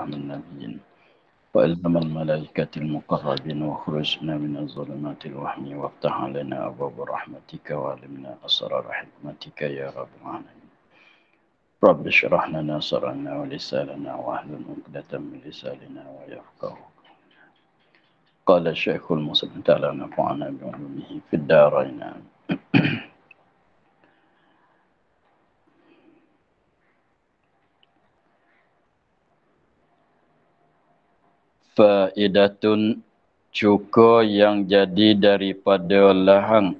عن النبيين وإلزم الملائكة المقربين وخرجنا من الظلمات الوهم وافتح علينا أبواب رحمتك وعلمنا أسرار حكمتك يا رب العالمين رب اشرح لنا صرنا ولسالنا وأهل عقدة من لسالنا ويفقه قال الشيخ المسلم تعالى نفعنا بعلومه في الدارين faidatun cuka yang jadi daripada lahang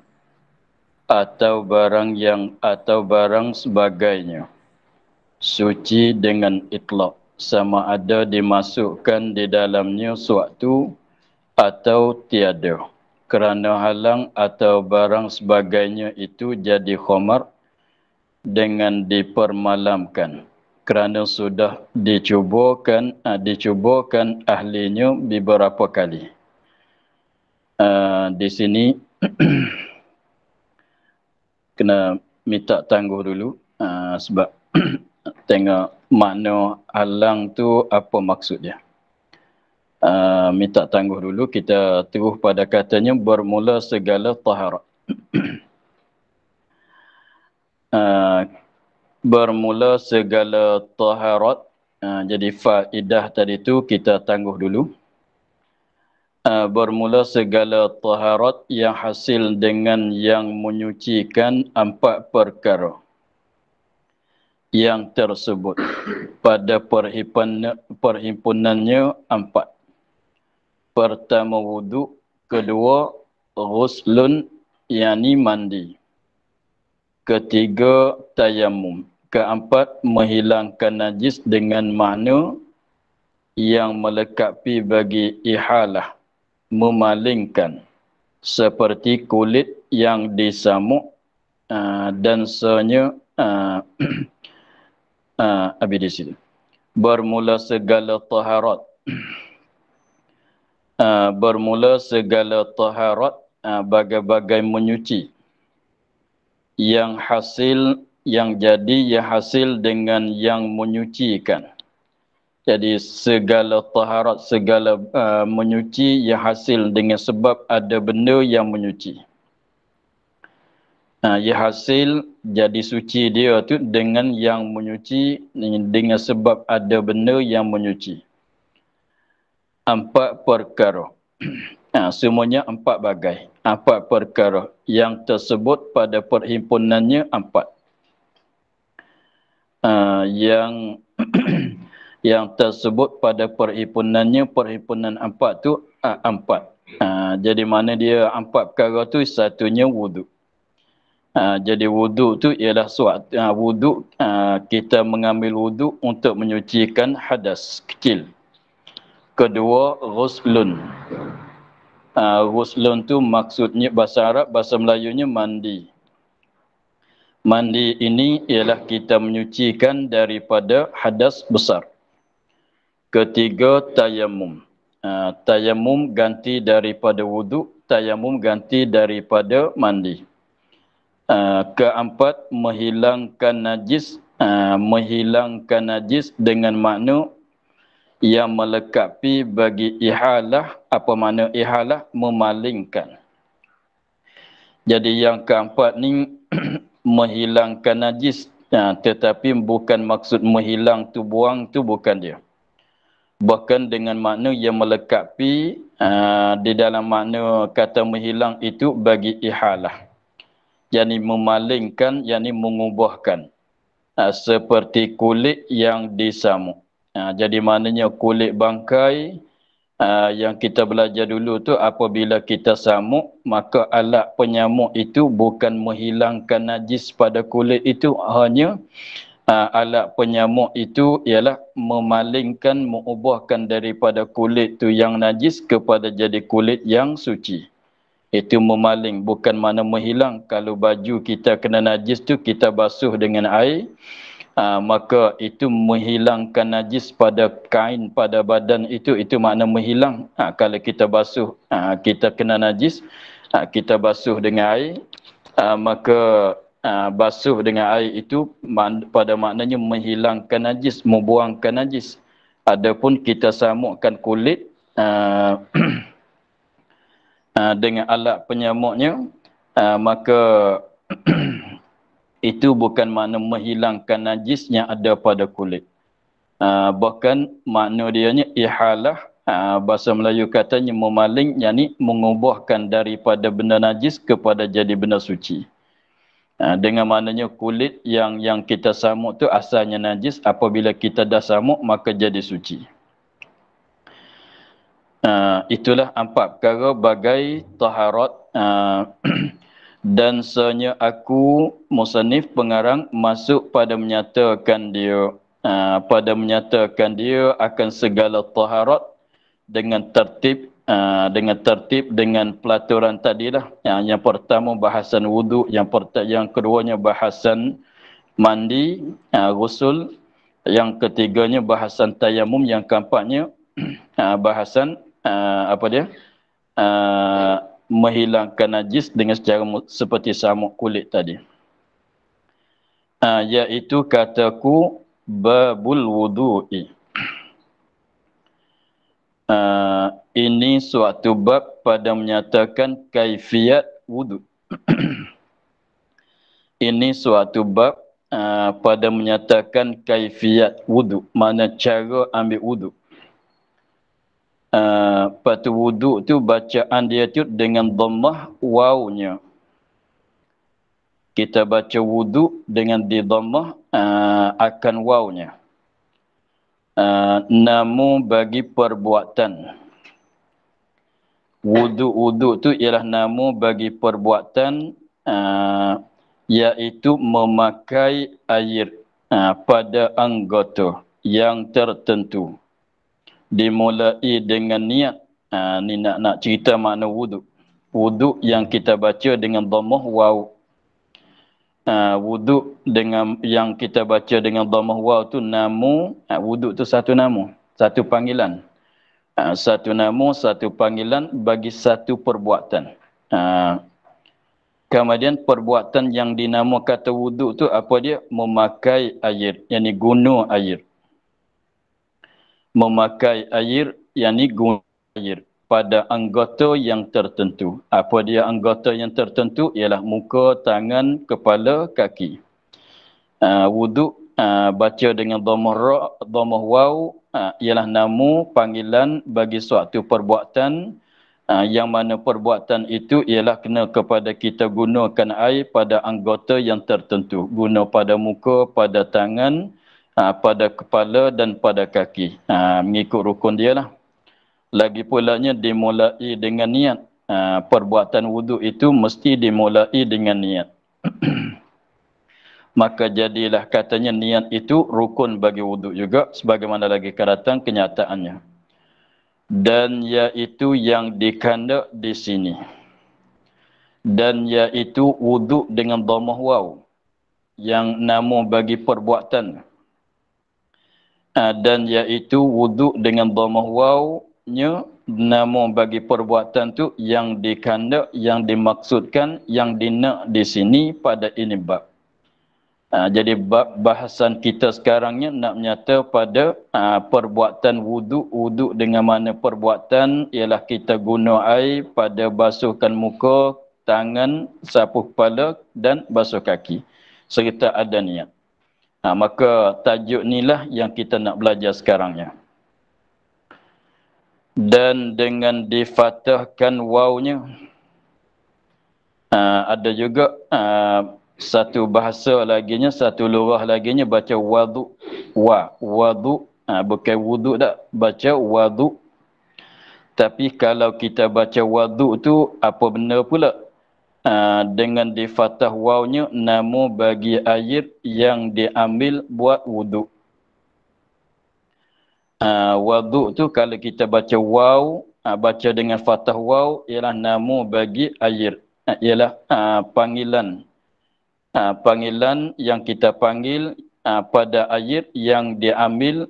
atau barang yang atau barang sebagainya suci dengan itlak sama ada dimasukkan di dalamnya suatu atau tiada kerana halang atau barang sebagainya itu jadi khomar dengan dipermalamkan kerana sudah dicubakan uh, ah, dicubakan ahlinya beberapa kali. Uh, di sini kena minta tangguh dulu uh, sebab tengok mana alang tu apa maksudnya. Uh, minta tangguh dulu kita terus pada katanya bermula segala taharah. uh, bermula segala taharat. Uh, jadi faedah tadi tu kita tangguh dulu. Uh, bermula segala taharat yang hasil dengan yang menyucikan empat perkara yang tersebut pada perhimpunannya empat. Pertama wuduk, kedua ghuslun yakni mandi. Ketiga, tayamum. Keempat, menghilangkan najis dengan makna yang melekapi bagi ihalah, memalingkan seperti kulit yang disamuk uh, dan senya uh, uh, di situ. Bermula segala taharat. Uh, bermula segala taharat uh, bagai-bagai menyuci yang hasil yang jadi yang hasil dengan yang menyucikan. Jadi segala taharat segala uh, menyuci yang hasil dengan sebab ada benda yang menyuci. Ha, ia hasil jadi suci dia tu dengan yang menyuci dengan sebab ada benda yang menyuci. Empat perkara. Ha, semuanya empat bagai. Empat perkara yang tersebut pada perhimpunannya empat. Uh, yang yang tersebut pada perhimpunannya perhimpunan empat tu uh, empat. Uh, jadi mana dia empat perkara tu satunya wuduk. Uh, jadi wuduk tu ialah suatu uh, wuduk uh, kita mengambil wuduk untuk menyucikan hadas kecil. Kedua ghuslun. Ah, Ghuslun uh, tu maksudnya bahasa Arab, bahasa Melayunya mandi. Mandi ini ialah kita menyucikan daripada hadas besar. Ketiga, tayamum. Uh, ah, tayamum ganti daripada wuduk, tayamum ganti daripada mandi. Uh, keempat, menghilangkan najis. Uh, menghilangkan najis dengan makna yang melekapi bagi ihalah apa makna ihalah memalingkan jadi yang keempat ni menghilangkan najis ya, tetapi bukan maksud menghilang tu buang tu bukan dia bahkan dengan makna yang melekapi uh, di dalam makna kata menghilang itu bagi ihalah yakni memalingkan yakni mengubahkan uh, seperti kulit yang disamuk Ha, jadi maknanya kulit bangkai ha, yang kita belajar dulu tu apabila kita samuk maka alat penyamuk itu bukan menghilangkan najis pada kulit itu hanya ha, alat penyamuk itu ialah memalingkan, mengubahkan daripada kulit tu yang najis kepada jadi kulit yang suci. Itu memaling bukan mana menghilang. Kalau baju kita kena najis tu kita basuh dengan air. Uh, maka itu menghilangkan najis pada kain pada badan itu itu makna menghilang ha, kalau kita basuh ha, kita kena najis ha, kita basuh dengan air ha, maka ha, basuh dengan air itu man, pada maknanya menghilangkan najis membuangkan najis adapun kita samukkan kulit ha, ha, dengan alat penyamuknya ha, maka itu bukan makna menghilangkan najis yang ada pada kulit. Uh, bahkan makna dia ni ihalah uh, bahasa Melayu katanya memaling yakni mengubahkan daripada benda najis kepada jadi benda suci. Uh, dengan maknanya kulit yang yang kita samuk tu asalnya najis apabila kita dah samuk maka jadi suci. Uh, itulah empat perkara bagai taharat uh, dan sebenarnya aku musannif pengarang masuk pada menyatakan dia aa, uh, pada menyatakan dia akan segala taharat dengan tertib aa, uh, dengan tertib dengan pelaturan tadilah yang yang pertama bahasan wudu yang pertama yang keduanya bahasan mandi uh, gusul yang ketiganya bahasan tayamum yang keempatnya aa, bahasan aa, apa dia aa, menghilangkan najis dengan secara seperti samuk kulit tadi. Uh, iaitu kataku babul wudu'i. Uh, ini suatu bab pada menyatakan kaifiat wudu. ini suatu bab uh, pada menyatakan kaifiat wudu, mana cara ambil wudu. Eh, patu wudu tu bacaan dia tu dengan dhammah wawnya kita baca wudu dengan di dhammah uh, akan wawnya uh, eh, namu bagi perbuatan wudu wudu tu ialah namu bagi perbuatan uh, iaitu memakai air uh, pada anggota yang tertentu dimulai dengan niat ha, ni nak nak cerita makna wuduk wuduk yang kita baca dengan dhammah waw ha, wuduk dengan yang kita baca dengan dhammah waw tu namu ha, wuduk tu satu namu satu panggilan ha, satu namu satu panggilan bagi satu perbuatan ha, kemudian perbuatan yang dinamakan kata wuduk tu apa dia memakai air yakni guna air memakai air yakni guna air pada anggota yang tertentu. Apa dia anggota yang tertentu ialah muka, tangan, kepala, kaki. Uh, ah, wuduk uh, ah, baca dengan dhamma ra, dhamma waw uh, ialah nama panggilan bagi suatu perbuatan uh, yang mana perbuatan itu ialah kena kepada kita gunakan air pada anggota yang tertentu. Guna pada muka, pada tangan, Ah, pada kepala dan pada kaki. Ha, mengikut rukun dia lah. Lagi pulanya dimulai dengan niat. Ha, perbuatan wudhu itu mesti dimulai dengan niat. Maka jadilah katanya niat itu rukun bagi wudhu juga. Sebagaimana lagi keratan kenyataannya. Dan iaitu yang dikanda di sini. Dan iaitu wudhu dengan dhamah waw. Yang namu bagi Perbuatan. Ah, dan iaitu wuduk dengan dhamma wawnya namun bagi perbuatan tu yang dikandak yang dimaksudkan yang dinak di sini pada ini bab Ha, jadi bab bahasan kita sekarangnya nak menyata pada ha, perbuatan wuduk wuduk dengan mana perbuatan ialah kita guna air pada basuhkan muka, tangan, sapu kepala dan basuh kaki serta ada niat. Ha, maka tajuk ni lah yang kita nak belajar sekarangnya. Dan dengan difatahkan wawnya, ha, ada juga ha, satu bahasa lagi nya, satu lurah lagi nya baca wadu, wa, wadu, ha, bukan wudu tak, baca wadu. Tapi kalau kita baca wadu tu, apa benda pula? Ah, dengan difatah wawnya namu bagi air yang diambil buat wuduk. Uh, ah, wuduk tu kalau kita baca waw, uh, baca dengan fatah waw ialah namu bagi air. Uh, ialah uh, panggilan. Uh, panggilan yang kita panggil uh, pada air yang diambil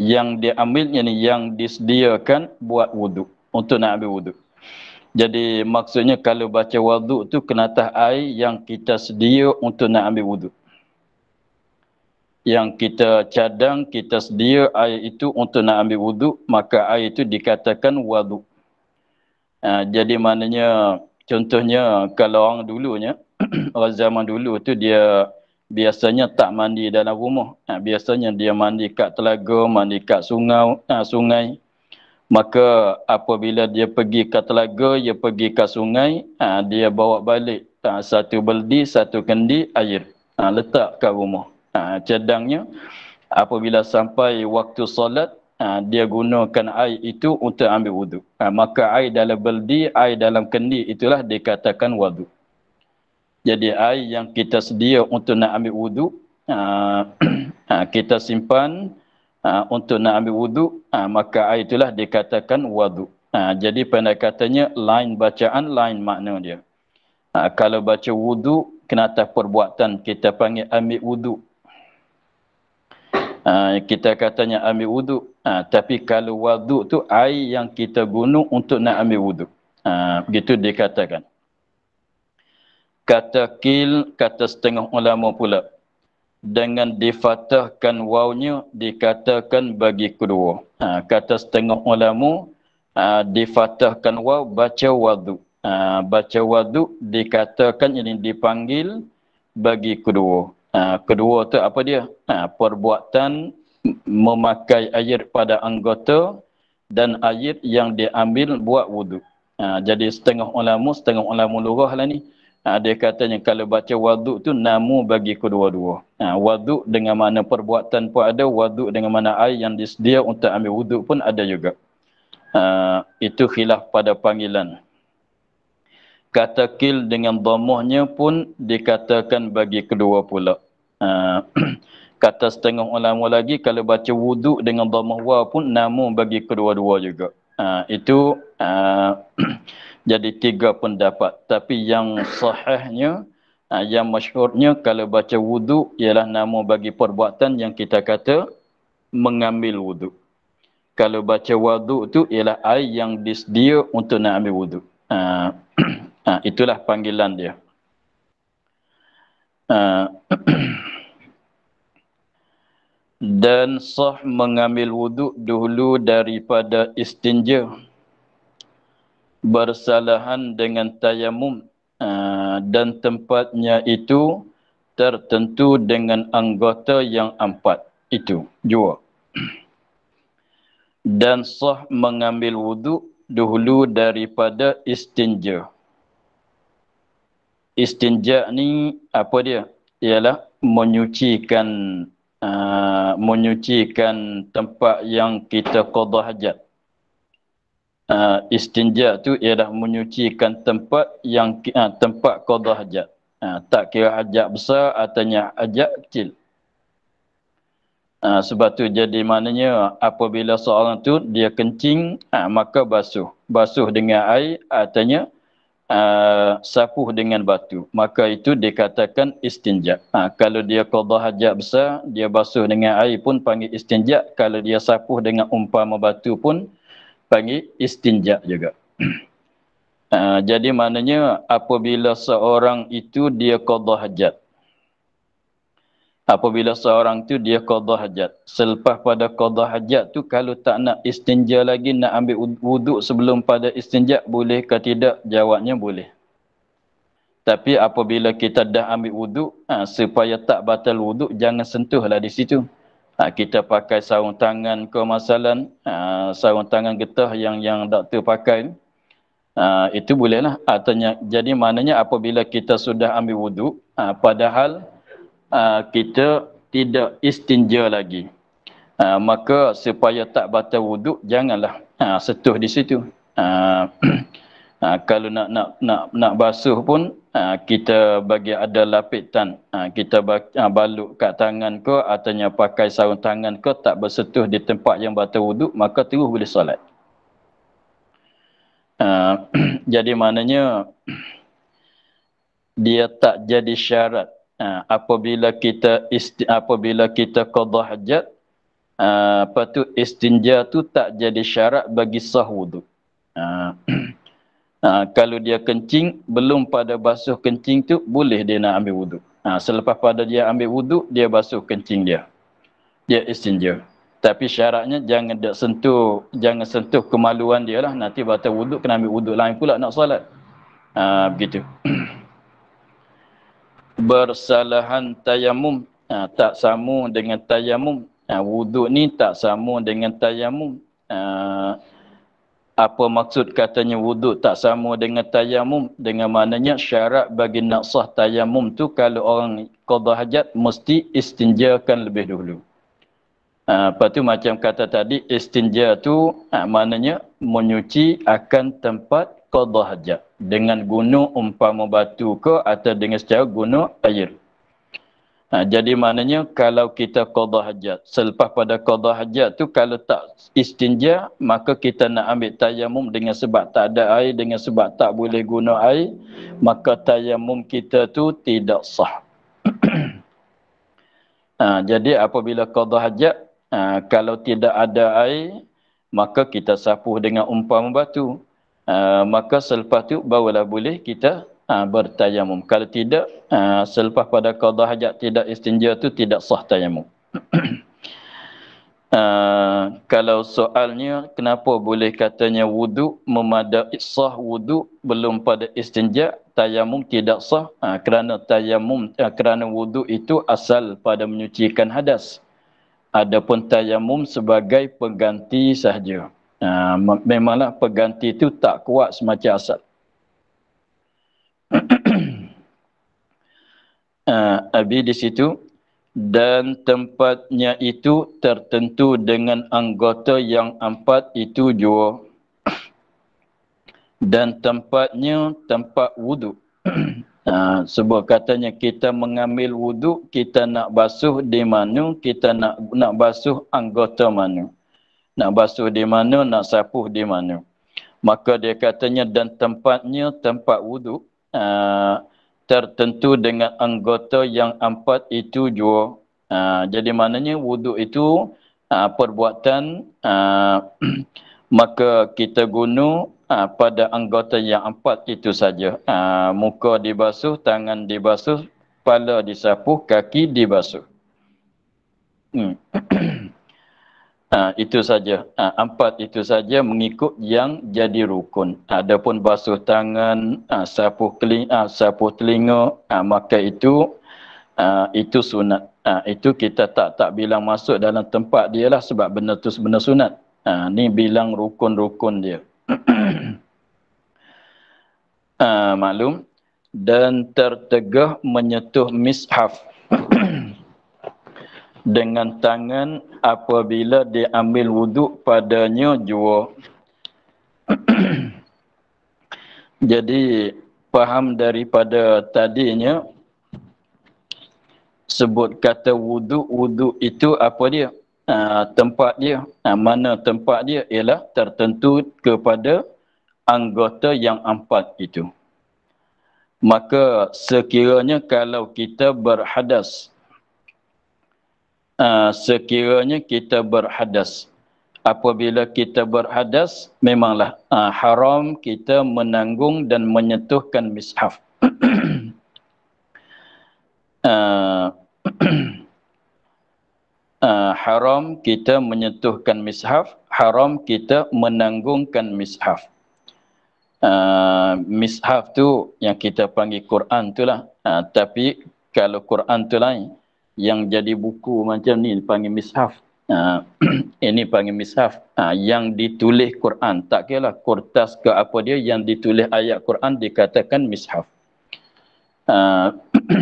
yang diambil yang yani yang disediakan buat wuduk untuk nak ambil wuduk. Jadi maksudnya kalau baca wuduk tu kena atas air yang kita sedia untuk nak ambil wuduk. Yang kita cadang, kita sedia air itu untuk nak ambil wuduk, maka air itu dikatakan wuduk. Uh, ha, jadi maknanya contohnya kalau orang dulunya, orang zaman dulu tu dia biasanya tak mandi dalam rumah. Uh, biasanya dia mandi kat telaga, mandi kat sungau, uh, sungai. Ha, maka apabila dia pergi ke telaga dia pergi ke sungai ha, dia bawa balik ha, satu beldi satu kendi air ha, letak ke rumah ha, cadangnya apabila sampai waktu solat ha, dia gunakan air itu untuk ambil wudu ha, maka air dalam beldi air dalam kendi itulah dikatakan wudu jadi air yang kita sedia untuk nak ambil wudu ha, ha kita simpan Ah, untuk nak ambil wudu ha, maka air itulah dikatakan wudu ha, jadi katanya lain bacaan lain makna dia ha, kalau baca wudu kena atas perbuatan kita panggil ambil wudu ha, kita katanya ambil wudu ha, tapi kalau wudu tu air yang kita guna untuk nak ambil wudu ha, begitu dikatakan kata kil kata setengah ulama pula dengan difatahkan wawnya dikatakan bagi kedua. Ha, kata setengah ulama ha, difatahkan waw baca wadu. Ha, baca wadu dikatakan ini dipanggil bagi kedua. Ha, kedua tu apa dia? Ha, perbuatan memakai air pada anggota dan air yang diambil buat wudu. Ha, jadi setengah ulama, setengah ulama lurah lah ni. Ha, dia katanya kalau baca waduk tu namu bagi kedua-dua. Ha, waduk dengan mana perbuatan pun ada, waduk dengan mana air yang disedia untuk ambil wuduk pun ada juga. Ha, itu khilaf pada panggilan. Kata kil dengan domohnya pun dikatakan bagi kedua pula. Ha, kata setengah ulama lagi kalau baca waduk dengan domoh wa pun namu bagi kedua-dua juga. Ah, itu uh, jadi tiga pendapat tapi yang sahihnya uh, yang masyhurnya kalau baca wudu ialah nama bagi perbuatan yang kita kata mengambil wudu. kalau baca wudu tu ialah air yang disedia untuk nak ambil wudu. uh, uh, itulah panggilan dia uh, dan sah mengambil wuduk dahulu daripada istinja bersalahan dengan tayamum ah, dan tempatnya itu tertentu dengan anggota yang empat itu dua dan sah mengambil wuduk dahulu daripada istinja istinja ni apa dia ialah menyucikan uh, menyucikan tempat yang kita qadha hajat. Uh, istinja tu ialah menyucikan tempat yang uh, tempat qadha hajat. Uh, tak kira hajat besar atau hajat kecil. Uh, sebab tu jadi maknanya apabila seorang tu dia kencing uh, maka basuh. Basuh dengan air artinya uh, uh, sapuh dengan batu maka itu dikatakan istinja ha, kalau dia qada hajat besar dia basuh dengan air pun panggil istinja kalau dia sapuh dengan umpama batu pun panggil istinja juga Uh, jadi maknanya apabila seorang itu dia qadha hajat apabila seorang tu dia qadha hajat selepas pada qadha hajat tu kalau tak nak istinja lagi nak ambil wuduk sebelum pada istinja boleh ke tidak jawabnya boleh tapi apabila kita dah ambil wuduk ha, supaya tak batal wuduk jangan sentuh lah di situ ha, kita pakai sarung tangan ke masalan ha, sarung tangan getah yang yang doktor pakai Ha, itu bolehlah. Ha, jadi maknanya apabila kita sudah ambil wuduk, ha, padahal uh, kita tidak istinja lagi. Uh, maka supaya tak batal wuduk janganlah uh, setuh di situ. Uh, uh, kalau nak nak nak nak basuh pun uh, kita bagi ada lapitan uh, kita ba- uh, balut kat tangan ke atanya pakai sarung tangan ke tak bersetuh di tempat yang batal wuduk maka terus boleh solat. Uh, jadi maknanya dia tak jadi syarat ha, apabila kita isti, apabila kita qada hajat ha, ah, apa tu istinja tu tak jadi syarat bagi sah wuduk ha, ha, kalau dia kencing belum pada basuh kencing tu boleh dia nak ambil wuduk ha, ah, selepas pada dia ambil wuduk dia basuh kencing dia dia istinja tapi syaratnya jangan dia sentuh jangan sentuh kemaluan dia lah nanti batal wuduk kena ambil wuduk lain pula nak solat ha, begitu bersalahan tayamum ha, tak sama dengan tayamum ha, wuduk ni tak sama dengan tayamum ha, apa maksud katanya wuduk tak sama dengan tayamum dengan maknanya syarat bagi nak sah tayamum tu kalau orang qada hajat mesti istinjakan lebih dulu ha, lepas tu macam kata tadi istinja tu ha, maknanya menyuci akan tempat qada hajat dengan gunung umpama batu ke atau dengan secara gunung air. Ha, jadi maknanya kalau kita qadha hajat, selepas pada qadha hajat tu kalau tak istinja, maka kita nak ambil tayamum dengan sebab tak ada air, dengan sebab tak boleh guna air, maka tayamum kita tu tidak sah. ha, jadi apabila qadha hajat, ha, kalau tidak ada air, maka kita sapu dengan umpama batu. Ah, maka selepas tu barulah boleh kita ha, ah, bertayamum. Kalau tidak, ha, selepas pada qada hajat tidak istinja tu tidak sah tayamum. Uh, kalau soalnya kenapa boleh katanya wuduk memadai sah wuduk belum pada istinja tayamum tidak sah uh, kerana tayamum uh, kerana wuduk itu asal pada menyucikan hadas adapun tayamum sebagai pengganti sahaja Uh, memanglah pengganti itu tak kuat semacam asal. uh, ah, Abi di situ dan tempatnya itu tertentu dengan anggota yang empat itu jua dan tempatnya tempat wudhu. Ha, ah, sebab katanya kita mengambil wudhu kita nak basuh di mana, kita nak nak basuh anggota mana nak basuh di mana, nak sapuh di mana. Maka dia katanya dan tempatnya tempat wudhu uh, ah, tertentu dengan anggota yang empat itu jua. Uh, jadi maknanya wudhu itu uh, perbuatan uh, maka kita guna uh, pada anggota yang empat itu saja. Uh, muka dibasuh, tangan dibasuh, kepala disapuh, kaki dibasuh. Hmm. Ha, itu saja. Ha, empat itu saja mengikut yang jadi rukun. Adapun basuh tangan, ha, sapu keling, ha, sapu telinga, ha, maka itu ha, itu sunat. Ha, itu kita tak tak bilang masuk dalam tempat dia lah sebab benda tu benda sunat. Ha, ni bilang rukun-rukun dia. ha, maklum dan tertegah menyentuh mishaf. dengan tangan apabila diambil wuduk padanya jua. Jadi faham daripada tadinya sebut kata wuduk wuduk itu apa dia? Ha, tempat dia. Ha, mana tempat dia ialah tertentu kepada anggota yang empat itu. Maka sekiranya kalau kita berhadas Ah, sekiranya kita berhadas apabila kita berhadas memanglah uh, haram kita menanggung dan menyentuhkan mishaf uh, uh, haram kita menyentuhkan mishaf haram kita menanggungkan mishaf Uh, mishaf tu yang kita panggil Quran tu lah uh, tapi kalau Quran tu lain yang jadi buku macam ni panggil mishaf. Uh, ini panggil mishaf uh, yang ditulis Quran. Tak kira lah kertas ke apa dia yang ditulis ayat Quran dikatakan mishaf. Uh,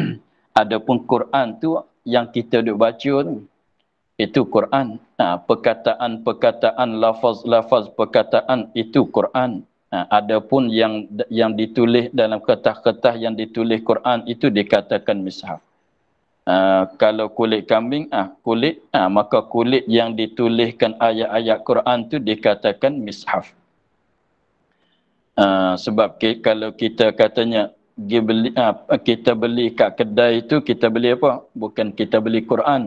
Adapun Quran tu yang kita duk baca tu itu Quran. Uh, perkataan-perkataan lafaz-lafaz perkataan itu Quran. Ha, adapun yang yang ditulis dalam ketah-ketah yang ditulis Quran itu dikatakan mishaf. Ah, kalau kulit kambing ah kulit ah maka kulit yang dituliskan ayat-ayat Quran tu dikatakan mishaf. Ah sebab ke, kalau kita katanya beli, ah, kita beli kat kedai tu kita beli apa? Bukan kita beli Quran.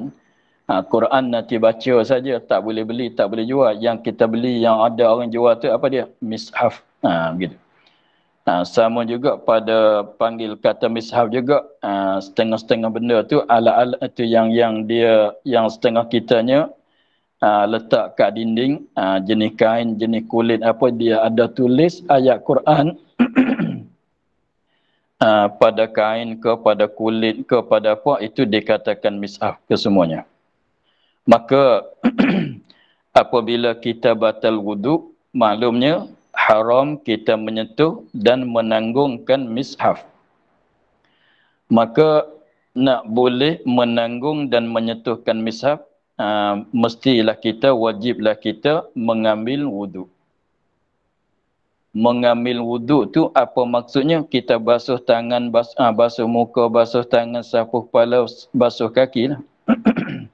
Ah, Quran nanti baca saja tak boleh beli, tak boleh jual. Yang kita beli yang ada orang jual tu apa dia? Mishaf. Ah begitu. Ha, sama juga pada panggil kata mishab juga ha, setengah-setengah benda tu ala ala tu yang yang dia yang setengah kitanya ha, letak kat dinding ha, jenis kain jenis kulit apa dia ada tulis ayat Quran ha, pada kain ke pada kulit ke pada apa itu dikatakan mishab kesemuanya maka apabila kita batal wuduk maklumnya haram kita menyentuh dan menanggungkan mishaf. Maka nak boleh menanggung dan menyentuhkan mishaf, uh, mestilah kita, wajiblah kita mengambil wudhu. Mengambil wudhu tu apa maksudnya? Kita basuh tangan, bas, uh, basuh muka, basuh tangan, sapu kepala, basuh kaki lah.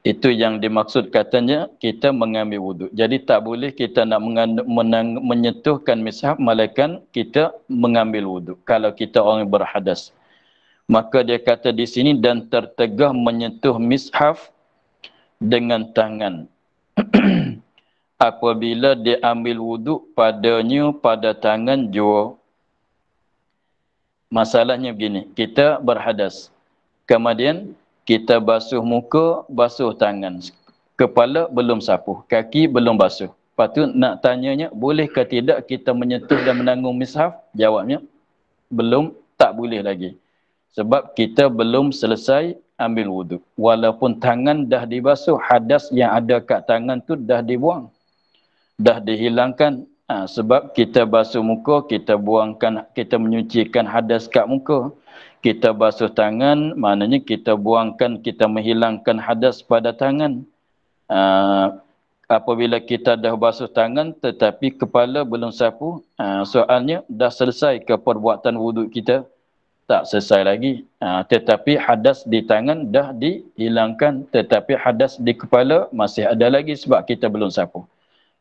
Itu yang dimaksud katanya kita mengambil wuduk. Jadi tak boleh kita nak menang, menyentuhkan mishab malaikat kita mengambil wuduk. Kalau kita orang berhadas. Maka dia kata di sini dan tertegah menyentuh mishaf dengan tangan. Apabila dia ambil wuduk padanya pada tangan jua. Masalahnya begini, kita berhadas. Kemudian kita basuh muka, basuh tangan. Kepala belum sapu, kaki belum basuh. Lepas tu nak tanyanya, boleh ke tidak kita menyentuh dan menanggung mishaf? Jawabnya, belum, tak boleh lagi. Sebab kita belum selesai ambil wudhu. Walaupun tangan dah dibasuh, hadas yang ada kat tangan tu dah dibuang. Dah dihilangkan. Ha, sebab kita basuh muka, kita buangkan, kita menyucikan hadas kat muka kita basuh tangan maknanya kita buangkan kita menghilangkan hadas pada tangan uh, apabila kita dah basuh tangan tetapi kepala belum sapu uh, soalnya dah selesai ke perbuatan wuduk kita tak selesai lagi uh, tetapi hadas di tangan dah dihilangkan tetapi hadas di kepala masih ada lagi sebab kita belum sapu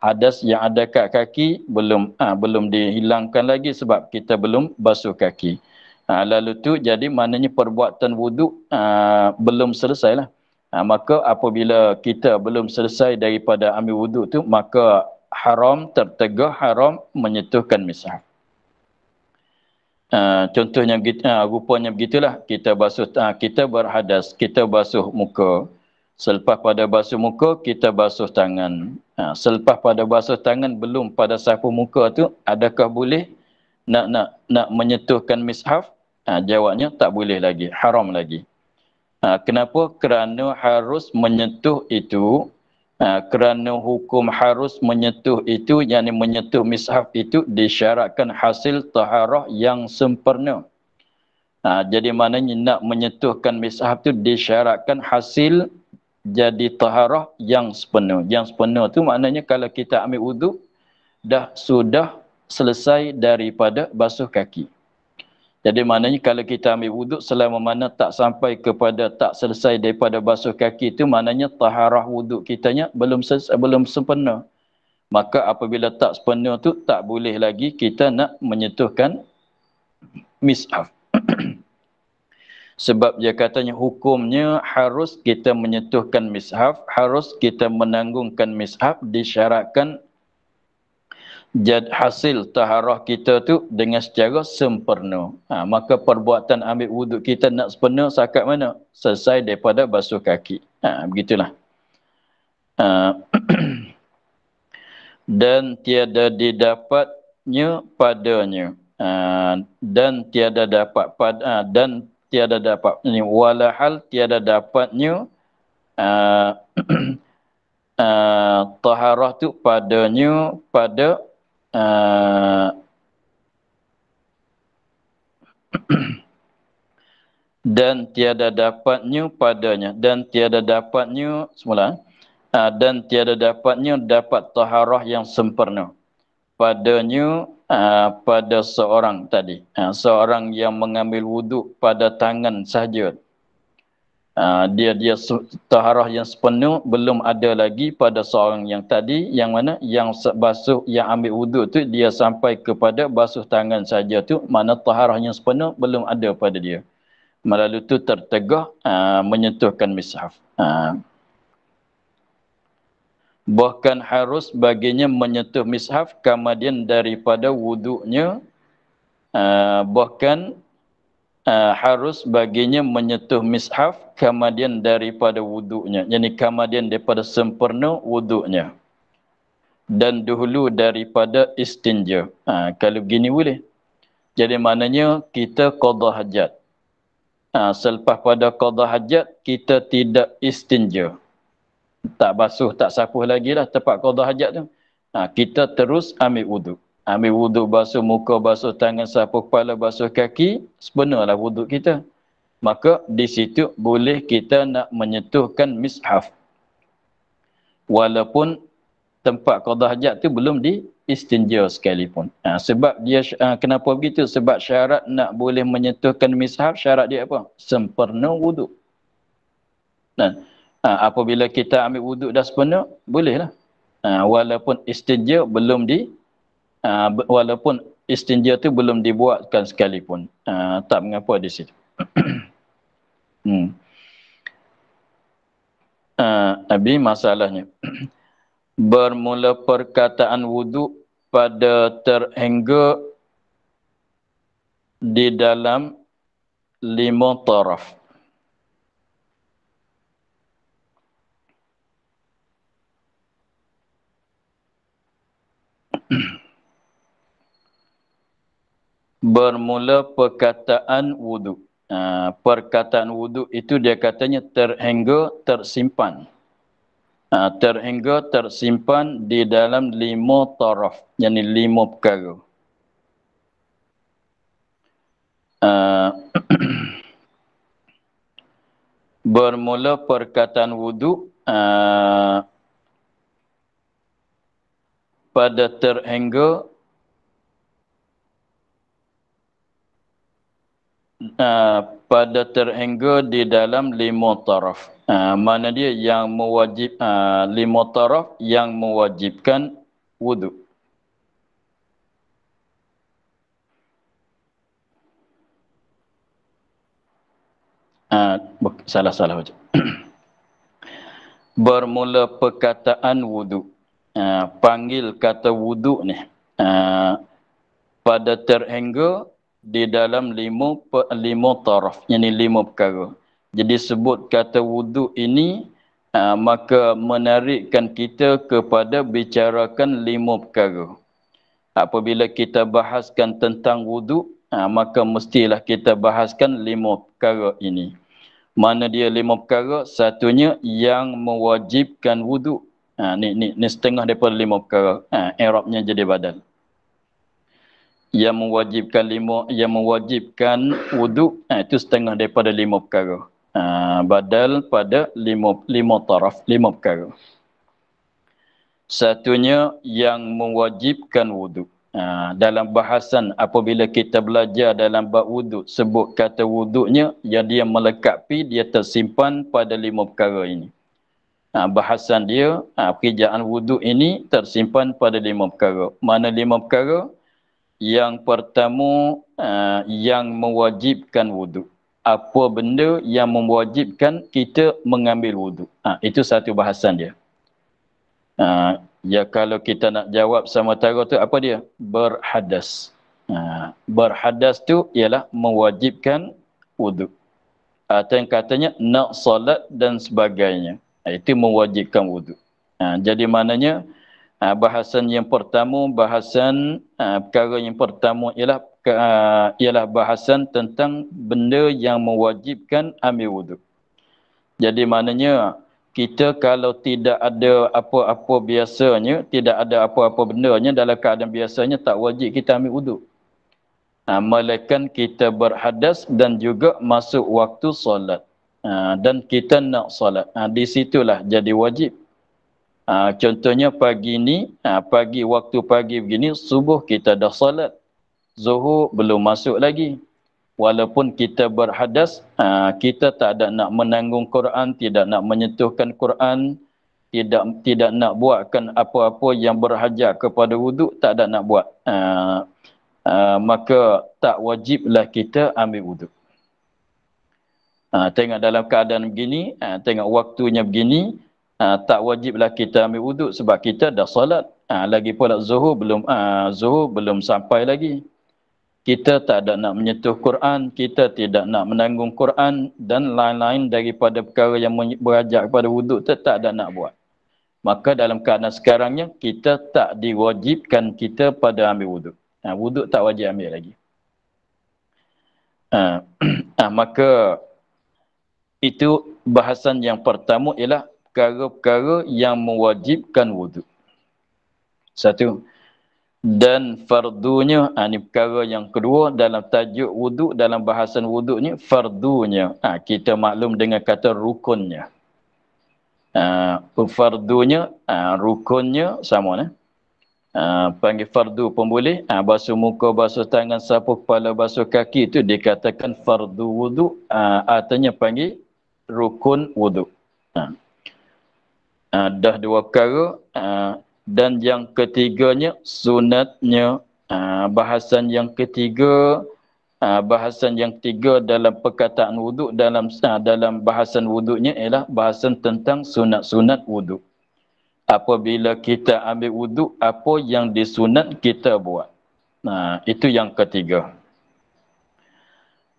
hadas yang ada kat kaki belum uh, belum dihilangkan lagi sebab kita belum basuh kaki ha, lalu tu jadi maknanya perbuatan wuduk ha, belum selesai lah ha, maka apabila kita belum selesai daripada ambil wuduk tu maka haram tertegah haram menyentuhkan misah Uh, contohnya uh, rupanya begitulah kita basuh uh, kita berhadas kita basuh muka selepas pada basuh muka kita basuh tangan uh, selepas pada basuh tangan belum pada sapu muka tu adakah boleh nak nak nak menyentuhkan mishaf Ha, jawabnya tak boleh lagi, haram lagi. Ha, kenapa? Kerana harus menyentuh itu, ha, kerana hukum harus menyentuh itu, yakni menyentuh mishaf itu disyaratkan hasil taharah yang sempurna. Ha, jadi maknanya nak menyentuhkan mishaf itu disyaratkan hasil jadi taharah yang sepenuh. Yang sepenuh tu maknanya kalau kita ambil uduk, dah sudah selesai daripada basuh kaki. Jadi maknanya kalau kita ambil wuduk selama mana tak sampai kepada tak selesai daripada basuh kaki itu maknanya taharah wuduk kitanya belum selesai, belum sempena. Maka apabila tak sempurna tu tak boleh lagi kita nak menyentuhkan mis'af. Sebab dia katanya hukumnya harus kita menyentuhkan mis'haf, harus kita menanggungkan mis'haf, disyaratkan jad hasil taharah kita tu dengan secara sempurna. Ha, maka perbuatan ambil wuduk kita nak sempurna sakat mana? Selesai daripada basuh kaki. Ha, begitulah. Ha, dan tiada didapatnya padanya. Ha, dan tiada dapat pada ha, dan tiada dapat ni walahal tiada dapatnya ha, uh, taharah tu padanya pada Uh, dan tiada dapatnya padanya dan tiada dapatnya semula uh, dan tiada dapatnya dapat taharah yang sempurna padanya uh, pada seorang tadi uh, seorang yang mengambil wuduk pada tangan sahaja Ah, dia dia taharah yang sepenuh belum ada lagi pada seorang yang tadi yang mana yang basuh yang ambil wuduk tu dia sampai kepada basuh tangan saja tu mana taharah yang sepenuh belum ada pada dia melalui tu tertegah aa, ah, menyentuhkan mishaf ah. bahkan harus baginya menyentuh mishaf kemudian daripada wuduknya aa, bahkan uh, harus baginya menyentuh mishaf kemudian daripada wuduknya. Jadi kemudian daripada sempurna wuduknya. Dan dahulu daripada istinja. Ha, kalau begini boleh. Jadi maknanya kita qadha hajat. Ha, selepas pada qadha hajat, kita tidak istinja. Tak basuh, tak sapuh lagi lah tempat qadha hajat tu. Ha, kita terus ambil wuduk ambil wuduk basuh muka, basuh tangan, sapu kepala, basuh kaki, sepenuhlah wuduk kita. Maka di situ boleh kita nak menyentuhkan mishaf. Walaupun tempat qada hajat tu belum di istinja sekalipun. Ha, sebab dia ha, kenapa begitu? Sebab syarat nak boleh menyentuhkan mishaf, syarat dia apa? Sempurna wuduk. Nah, ha, ha, apabila kita ambil wuduk dah sempurna, bolehlah. Ha, walaupun istinja belum di uh, walaupun istinja tu belum dibuatkan sekalipun uh, tak mengapa di situ hmm. uh, abi masalahnya bermula perkataan wudu pada terhingga di dalam lima taraf bermula perkataan wudu. Uh, perkataan wudu itu dia katanya terhingga tersimpan. Uh, terhingga tersimpan di dalam lima taraf, yakni lima perkara. Uh, bermula perkataan wudu uh, pada terhingga Ah, pada terhingga di dalam lima taraf. Uh, mana dia yang mewajib uh, lima taraf yang mewajibkan wuduk. salah salah baca. Bermula perkataan wuduk. Uh, panggil kata wuduk ni. Uh, pada terhingga di dalam lima lima taraf ini lima perkara jadi sebut kata wudu ini aa, maka menarikkan kita kepada bicarakan lima perkara apabila kita bahaskan tentang wuduk maka mestilah kita bahaskan lima perkara ini mana dia lima perkara satunya yang mewajibkan wudu. ha, ni, ni, ni setengah daripada lima perkara ha, Arabnya jadi badal yang mewajibkan lima yang mewajibkan wuduk eh, itu setengah daripada lima perkara uh, badal pada lima lima taraf lima perkara satunya yang mewajibkan wuduk uh, ah, dalam bahasan apabila kita belajar dalam bab wuduk sebut kata wuduknya yang dia melekapi dia tersimpan pada lima perkara ini Ha, bahasan dia, ha, kerjaan wuduk ini tersimpan pada lima perkara. Mana lima perkara? yang pertama uh, yang mewajibkan wudhu. apa benda yang mewajibkan kita mengambil wudhu? ha, itu satu bahasan dia ha, ya kalau kita nak jawab sama tarot tu apa dia berhadas ha, berhadas tu ialah mewajibkan wudhu. atau yang katanya nak solat dan sebagainya ha, itu mewajibkan wudhu. ha, jadi maknanya Ah, bahasan yang pertama bahasan ah, perkara yang pertama ialah ah, ialah bahasan tentang benda yang mewajibkan ambil wuduk. Jadi maknanya kita kalau tidak ada apa-apa biasanya, tidak ada apa-apa benda nya dalam keadaan biasanya tak wajib kita ambil wuduk. Ha, melainkan kita berhadas dan juga masuk waktu solat. Ha, dan kita nak solat. Ha, di situlah jadi wajib Ah, contohnya pagi ni, ah, pagi waktu pagi begini, subuh kita dah salat. Zuhur belum masuk lagi. Walaupun kita berhadas, ah, kita tak ada nak menanggung Quran, tidak nak menyentuhkan Quran, tidak tidak nak buatkan apa-apa yang berhajat kepada wuduk, tak ada nak buat. maka tak wajiblah kita ambil wuduk. Ha, tengok dalam keadaan begini, ha, tengok waktunya begini, aa, ah, tak wajiblah kita ambil wuduk sebab kita dah solat aa, ah, lagi pula zuhur belum aa, ah, zuhur belum sampai lagi kita tak ada nak menyentuh Quran kita tidak nak menanggung Quran dan lain-lain daripada perkara yang berajak kepada wuduk tu tak ada nak buat maka dalam keadaan sekarangnya kita tak diwajibkan kita pada ambil wuduk ha, wuduk tak wajib ambil lagi ha, ha, maka itu bahasan yang pertama ialah perkara-perkara yang mewajibkan wuduk. Satu. Dan fardunya, ha, ini perkara yang kedua dalam tajuk wuduk, dalam bahasan wuduk ni, fardunya. Ha, kita maklum dengan kata rukunnya. Ha, fardunya, ha, rukunnya sama. Ha? Ha, panggil fardu pun boleh. Ha, basuh muka, basuh tangan, sapu kepala, basuh kaki itu dikatakan fardu wuduk. Ha, artinya panggil rukun wuduk. Ha uh, dah dua perkara uh, dan yang ketiganya sunatnya uh, bahasan yang ketiga uh, bahasan yang ketiga dalam perkataan wuduk dalam uh, dalam bahasan wuduknya ialah bahasan tentang sunat-sunat wuduk apabila kita ambil wuduk apa yang disunat kita buat nah uh, itu yang ketiga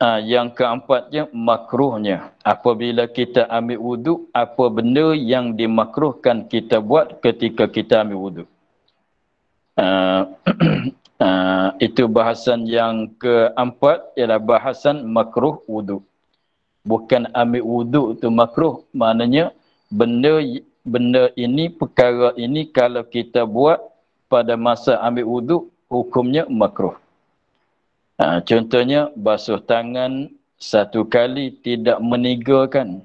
Uh, yang keempatnya makruhnya apabila kita ambil wuduk apa benda yang dimakruhkan kita buat ketika kita ambil wuduk uh, uh, itu bahasan yang keempat ialah bahasan makruh wuduk bukan ambil wuduk itu makruh maknanya benda benda ini perkara ini kalau kita buat pada masa ambil wuduk hukumnya makruh Ha, contohnya basuh tangan satu kali tidak menigakan.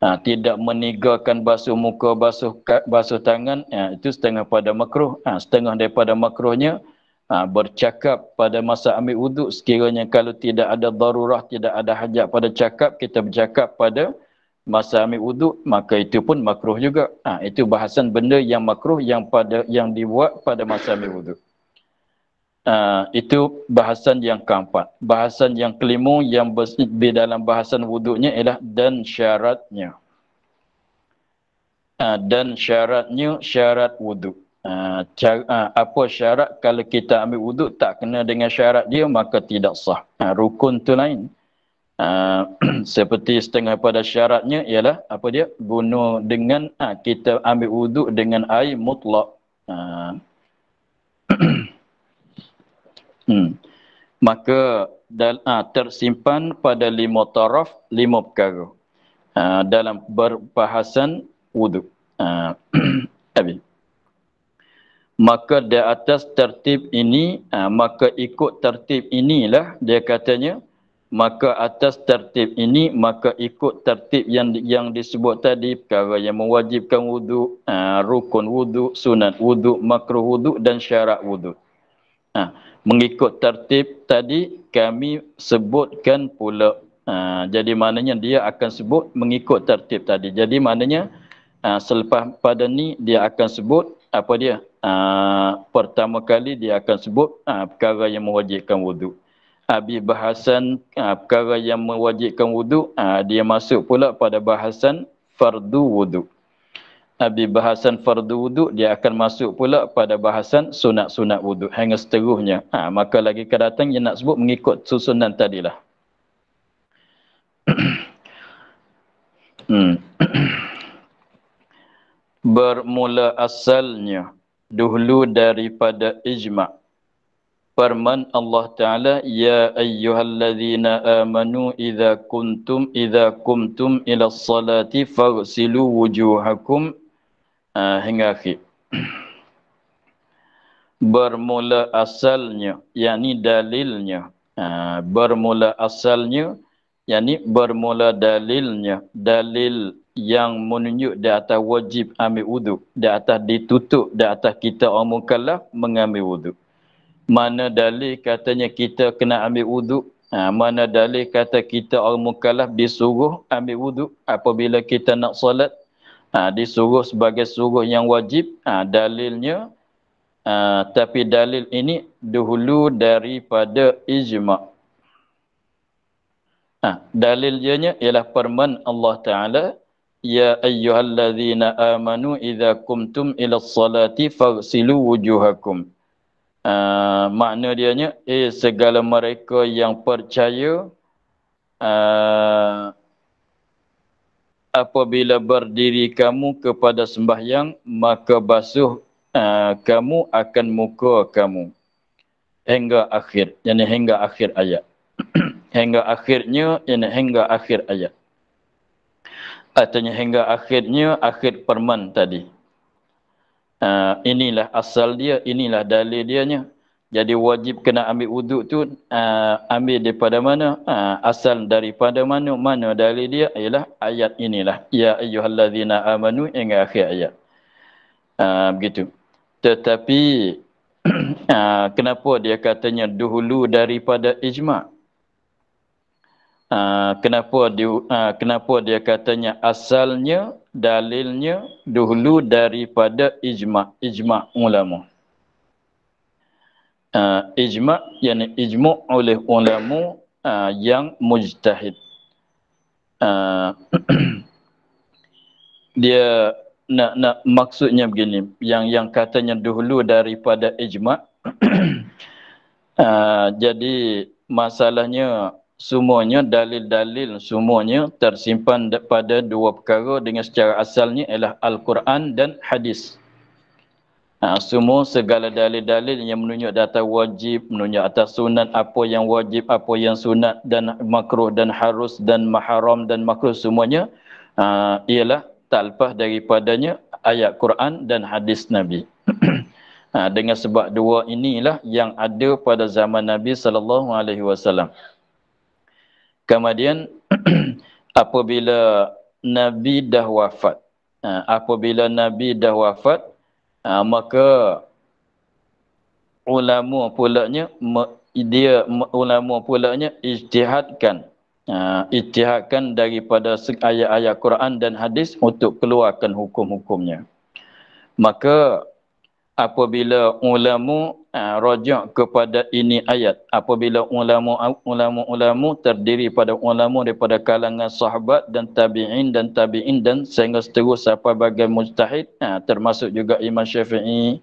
Ha, tidak menigakan basuh muka, basuh basuh tangan, ya, itu setengah pada makruh. Ha, setengah daripada makruhnya ha, bercakap pada masa ambil wuduk sekiranya kalau tidak ada darurah, tidak ada hajat pada cakap, kita bercakap pada masa ambil wuduk, maka itu pun makruh juga. Ha, itu bahasan benda yang makruh yang pada yang dibuat pada masa ambil wuduk. Ah, itu bahasan yang keempat. Bahasan yang kelima yang di dalam bahasan wuduknya ialah dan syaratnya. Uh, dan syaratnya syarat wuduk. Uh, uh, apa syarat kalau kita ambil wuduk tak kena dengan syarat dia maka tidak sah. Uh, rukun tu lain. Uh, seperti setengah pada syaratnya ialah apa dia bunuh dengan uh, kita ambil wuduk dengan air mutlak. Uh, Hmm. Maka dal, ha, tersimpan pada lima taraf, lima perkara. Ha, dalam berbahasan wuduk. Ah, ha, maka di atas tertib ini, ha, maka ikut tertib inilah dia katanya. Maka atas tertib ini, maka ikut tertib yang yang disebut tadi perkara yang mewajibkan wudhu, uh, rukun wudhu, sunat wudhu, makruh wudhu dan syarat wudhu. Uh, mengikut tertib tadi kami sebutkan pula ha, jadi maknanya dia akan sebut mengikut tertib tadi jadi maknanya ha, selepas pada ni dia akan sebut apa dia ha, pertama kali dia akan sebut ha, perkara yang mewajibkan wuduk Abi bahasan ha, perkara yang mewajibkan wuduk ha, dia masuk pula pada bahasan fardu wuduk Abi bahasan fardu wuduk dia akan masuk pula pada bahasan sunat-sunat wuduk hingga seterusnya. Ha, maka lagi ke datang yang nak sebut mengikut susunan tadilah. hmm. Bermula asalnya dulu daripada ijma Firman Allah Ta'ala Ya ayyuhallazina amanu Iza kuntum Iza kumtum ila salati Fagsilu wujuhakum Ah, hingga akhir bermula asalnya yakni dalilnya uh, bermula asalnya yakni bermula dalilnya dalil yang menunjuk di atas wajib ambil wuduk di atas ditutup di atas kita orang mukallaf mengambil wuduk mana dalil katanya kita kena ambil wuduk ha, ah, mana dalil kata kita orang mukallaf disuruh ambil wuduk apabila kita nak solat ha, disuruh sebagai suruh yang wajib ha, dalilnya ha, tapi dalil ini dahulu daripada ijma ha, dalil ialah permen Allah Ta'ala Ya ayyuhallazina amanu idha kumtum ila salati fagsilu wujuhakum Uh, makna dianya eh, segala mereka yang percaya uh, apabila berdiri kamu kepada sembahyang maka basuh uh, kamu akan muka kamu hingga akhir yani hingga akhir ayat hingga akhirnya yani hingga akhir ayat artinya hingga akhirnya akhir perman tadi uh, inilah asal dia inilah dalil dianya jadi wajib kena ambil wuduk tu uh, ambil daripada mana uh, asal daripada mana mana dari dia ialah ayat inilah ya ayyuhallazina amanu hingga akhir ayat uh, begitu tetapi uh, kenapa dia katanya dahulu daripada ijma uh, kenapa dia uh, kenapa dia katanya asalnya dalilnya dahulu daripada ijma ijma ulama uh, ijma yakni ijma oleh ulamu uh, ah, yang mujtahid uh, dia nak nak maksudnya begini yang yang katanya dahulu daripada ijma uh, jadi masalahnya semuanya dalil-dalil semuanya tersimpan pada dua perkara dengan secara asalnya ialah al-Quran dan hadis Ha, semua segala dalil-dalil yang menunjuk data wajib, menunjuk atas sunat, apa yang wajib, apa yang sunat dan makruh dan harus dan maharam dan makruh semuanya ha, ialah tak lepas daripadanya ayat Quran dan hadis Nabi. ha, dengan sebab dua inilah yang ada pada zaman Nabi sallallahu alaihi wasallam. Kemudian apabila Nabi dah wafat, ha, apabila Nabi dah wafat, ha, maka ulama pulaknya dia ulama pulaknya ijtihadkan ha, ijtihadkan daripada ayat-ayat Quran dan hadis untuk keluarkan hukum-hukumnya maka apabila ulama uh, ha, rojak kepada ini ayat apabila ulama ulama ulama terdiri pada ulama daripada kalangan sahabat dan tabiin dan tabiin dan sehingga seterusnya sampai bagai mujtahid uh, termasuk juga imam syafi'i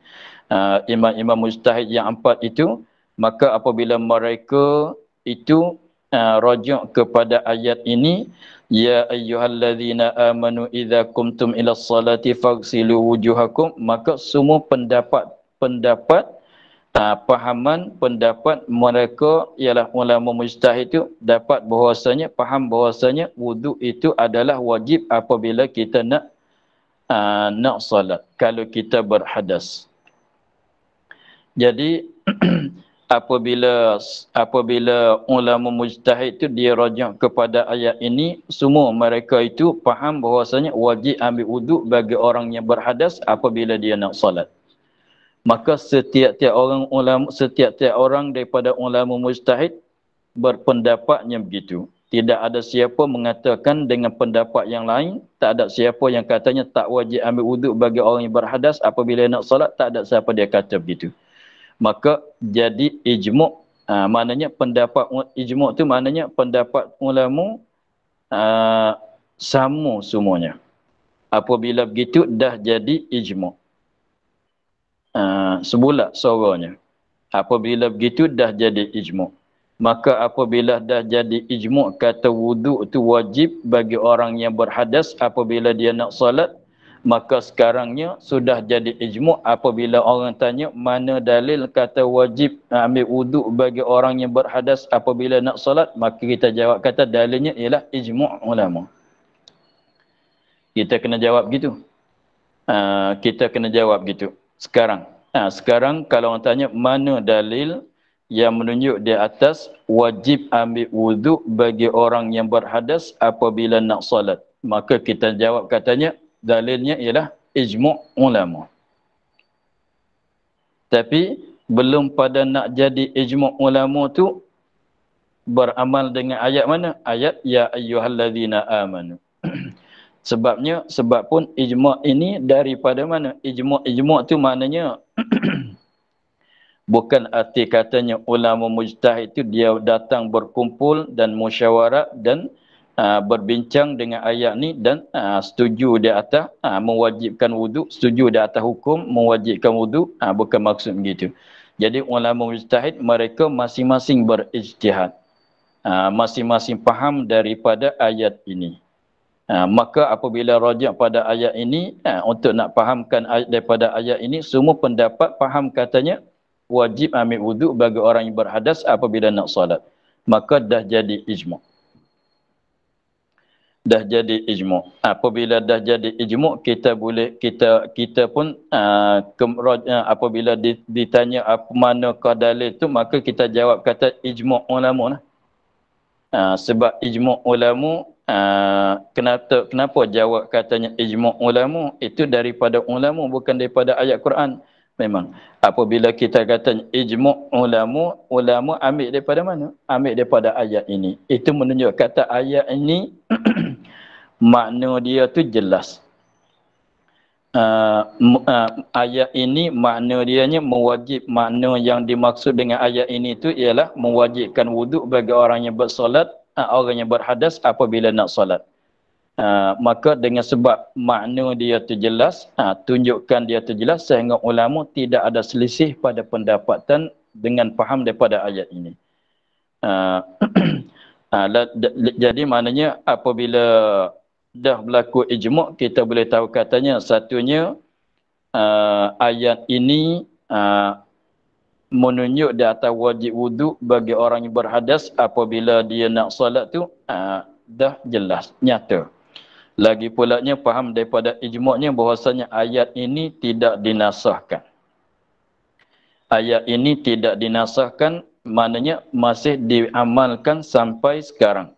uh, imam-imam mujtahid yang empat itu maka apabila mereka itu uh, rojak kepada ayat ini Ya ayyuhallazina amanu idza kumtum ila salati faghsilu wujuhakum maka semua pendapat pendapat uh, pahaman pendapat mereka ialah ulama mujtahid itu dapat bahawasanya faham bahawasanya wudu itu adalah wajib apabila kita nak uh, nak solat kalau kita berhadas jadi apabila apabila ulama mujtahid itu dia rajak kepada ayat ini semua mereka itu faham bahawasanya wajib ambil wudu bagi orang yang berhadas apabila dia nak solat maka setiap-tiap orang ulama setiap-tiap orang daripada ulama mujtahid berpendapatnya begitu tidak ada siapa mengatakan dengan pendapat yang lain tak ada siapa yang katanya tak wajib ambil wuduk bagi orang yang berhadas apabila nak solat tak ada siapa dia kata begitu maka jadi ijmuk aa, ah, maknanya pendapat ijmuk tu maknanya pendapat ulama aa, ah, sama semuanya apabila begitu dah jadi ijmuk Ah, semula suaranya. Apabila begitu dah jadi ijmuk. Maka apabila dah jadi ijmuk kata wuduk itu wajib bagi orang yang berhadas apabila dia nak salat. Maka sekarangnya sudah jadi ijmuk apabila orang tanya mana dalil kata wajib ambil wuduk bagi orang yang berhadas apabila nak salat. Maka kita jawab kata dalilnya ialah ijmuk ulama. Kita kena jawab gitu. Uh, kita kena jawab gitu sekarang. Ha, sekarang kalau orang tanya mana dalil yang menunjuk di atas wajib ambil wuduk bagi orang yang berhadas apabila nak solat. Maka kita jawab katanya dalilnya ialah ijmu' ulama. Tapi belum pada nak jadi ijmu' ulama tu beramal dengan ayat mana? Ayat ya ayyuhallazina amanu. Sebabnya sebab pun ijma' ini daripada mana? Ijma' ijma' tu maknanya bukan arti katanya ulama mujtahid itu dia datang berkumpul dan musyawarah dan aa, ah, berbincang dengan ayat ni dan aa, ah, setuju di atas aa, ah, mewajibkan wuduk, setuju di atas hukum mewajibkan wuduk, aa, bukan maksud begitu. Jadi ulama mujtahid mereka masing-masing berijtihad. masing-masing faham daripada ayat ini. Ha, maka apabila rajak pada ayat ini ha, untuk nak fahamkan ayat, daripada ayat ini semua pendapat faham katanya wajib ambil wuduk bagi orang yang berhadas apabila nak solat maka dah jadi ijma dah jadi ijma apabila dah jadi ijma kita boleh kita kita pun ha, ke, ha, apabila ditanya apa manakah dalil tu maka kita jawab kata ijma ulama lah. Ha, sebab ijma ulama Ah, kenapa, kenapa jawab katanya ijma' ulama itu daripada ulama bukan daripada ayat Quran memang apabila kita kata ijma' ulama ulama ambil daripada mana ambil daripada ayat ini itu menunjuk kata ayat ini makna dia tu jelas uh, uh, ayat ini makna dia nya mewajib makna yang dimaksud dengan ayat ini tu ialah mewajibkan wuduk bagi orang yang bersolat Ah, orang yang berhadas apabila nak solat. Uh, maka dengan sebab makna dia terjelas, uh, tunjukkan dia terjelas sehingga ulama tidak ada selisih pada pendapatan dengan faham daripada ayat ini. Uh, uh, jadi maknanya apabila dah berlaku ijmuk kita boleh tahu katanya satunya uh, ayat ini uh, menunjuk di atas wajib wudu bagi orang yang berhadas apabila dia nak solat tu aa, ah, dah jelas, nyata. Lagi pulaknya faham daripada ijmuknya bahwasanya ayat ini tidak dinasahkan. Ayat ini tidak dinasahkan maknanya masih diamalkan sampai sekarang.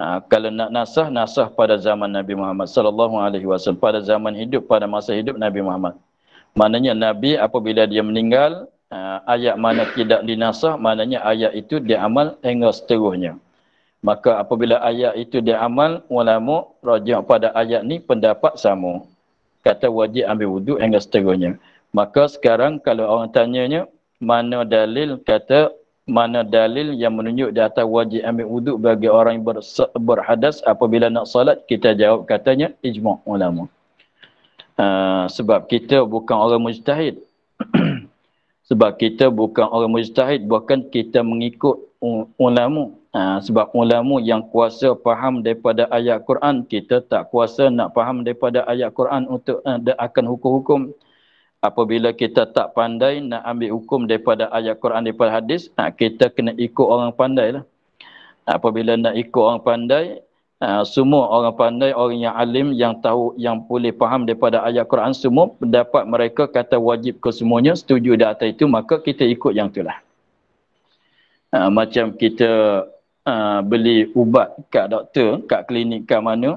Ha, kalau nak nasah, nasah pada zaman Nabi Muhammad sallallahu alaihi wasallam pada zaman hidup pada masa hidup Nabi Muhammad. Maknanya Nabi apabila dia meninggal uh, ayat mana tidak dinasah, maknanya ayat itu dia diamal hingga seterusnya. Maka apabila ayat itu dia amal, ulama rajin pada ayat ni pendapat sama. Kata wajib ambil wuduk hingga seterusnya. Maka sekarang kalau orang tanyanya, mana dalil kata mana dalil yang menunjuk di atas wajib ambil wuduk bagi orang yang ber, berhadas apabila nak salat kita jawab katanya ijma' ulama uh, sebab kita bukan orang mujtahid sebab kita bukan orang mujtahid bahkan kita mengikut ulama ha, sebab ulama yang kuasa faham daripada ayat Quran kita tak kuasa nak faham daripada ayat Quran untuk uh, akan hukum-hukum apabila kita tak pandai nak ambil hukum daripada ayat Quran daripada hadis ha, kita kena ikut orang pandai lah apabila nak ikut orang pandai Uh, semua orang pandai, orang yang alim, yang tahu, yang boleh faham daripada ayat Quran semua pendapat mereka kata wajib ke semuanya setuju di atas itu maka kita ikut yang itulah. Uh, macam kita uh, beli ubat kat doktor, kat klinik kat mana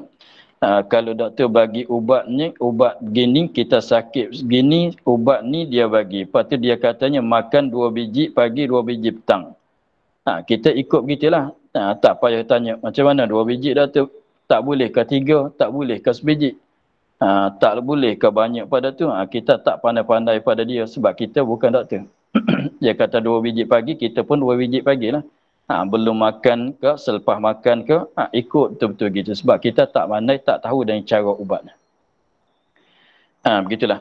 uh, kalau doktor bagi ubat ni, ubat gini kita sakit gini, ubat ni dia bagi. Lepas tu dia katanya makan dua biji pagi, dua biji petang. Ha, kita ikut gitulah. Ha, tak payah tanya macam mana dua biji dah tu tak boleh ke tiga, tak boleh ke sebiji. Ha, tak boleh ke banyak pada tu, ha, kita tak pandai-pandai pada dia sebab kita bukan doktor. dia kata dua biji pagi, kita pun dua biji pagi lah. Ha, belum makan ke, selepas makan ke, ha, ikut betul-betul gitu. Sebab kita tak pandai, tak tahu dari cara ubatnya. Ha, begitulah.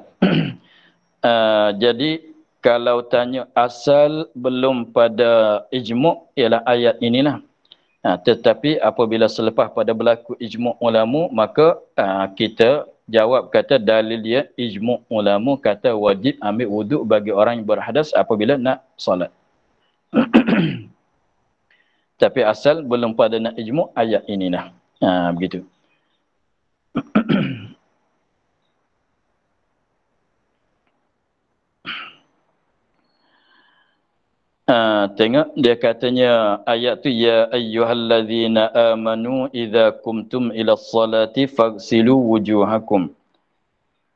uh, jadi kalau tanya asal belum pada ijmuk ialah ayat inilah. Ha, tetapi apabila selepas pada berlaku ijmu' ulama maka ha, kita jawab kata dalil dia ijmu' ulama kata wajib ambil wuduk bagi orang yang berhadas apabila nak solat. Tapi asal belum pada nak ijmu' ayat ini lah. Ha, begitu. Ha, tengok dia katanya ayat tu ya ayyuhallazina amanu idza kumtum ila salati fagsilu wujuhakum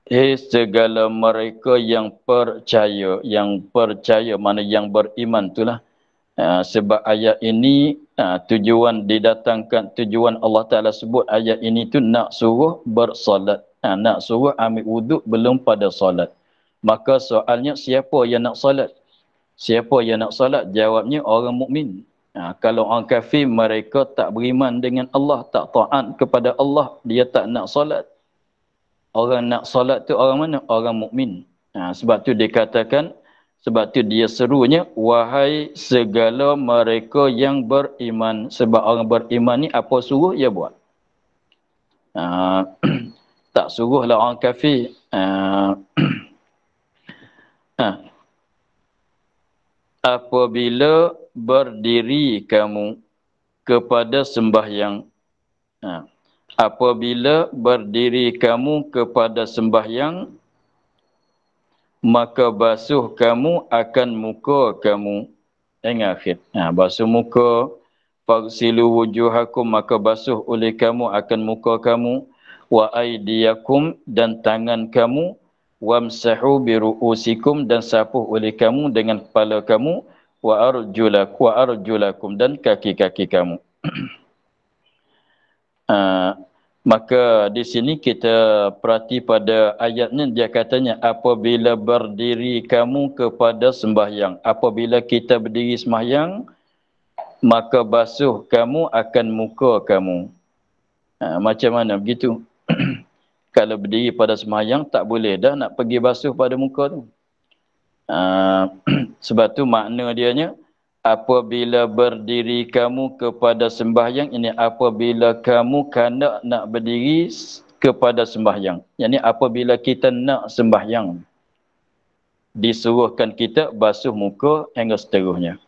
Hei segala mereka yang percaya, yang percaya, mana yang beriman itulah. Ha, sebab ayat ini ha, tujuan didatangkan, tujuan Allah Ta'ala sebut ayat ini tu nak suruh bersolat. Ha, nak suruh ambil wuduk belum pada solat. Maka soalnya siapa yang nak solat? Siapa yang nak solat? Jawabnya orang mukmin. Ha, kalau orang kafir mereka tak beriman dengan Allah, tak taat kepada Allah, dia tak nak solat. Orang nak solat tu orang mana? Orang mukmin. Ha, sebab tu dikatakan sebab tu dia serunya wahai segala mereka yang beriman sebab orang beriman ni apa suruh dia buat. Ha, tak suruhlah orang kafir. Ha, ha apabila berdiri kamu kepada sembahyang ha. apabila berdiri kamu kepada sembahyang maka basuh kamu akan muka kamu yang akhir ha. basuh muka faksilu wujuhakum maka basuh oleh kamu akan muka kamu waaidiyakum dan tangan kamu wamsahu bi ru'usikum dan sapuh oleh kamu dengan kepala kamu wa arjulak wa arjulakum dan kaki-kaki kamu. uh, maka di sini kita perhati pada ayatnya dia katanya apabila berdiri kamu kepada sembahyang apabila kita berdiri sembahyang maka basuh kamu akan muka kamu. Uh, macam mana begitu? kalau berdiri pada semayang tak boleh dah nak pergi basuh pada muka tu. Uh, sebab tu makna dianya apabila berdiri kamu kepada sembahyang ini apabila kamu kena nak berdiri kepada sembahyang. Yang ini apabila kita nak sembahyang disuruhkan kita basuh muka hingga seterusnya.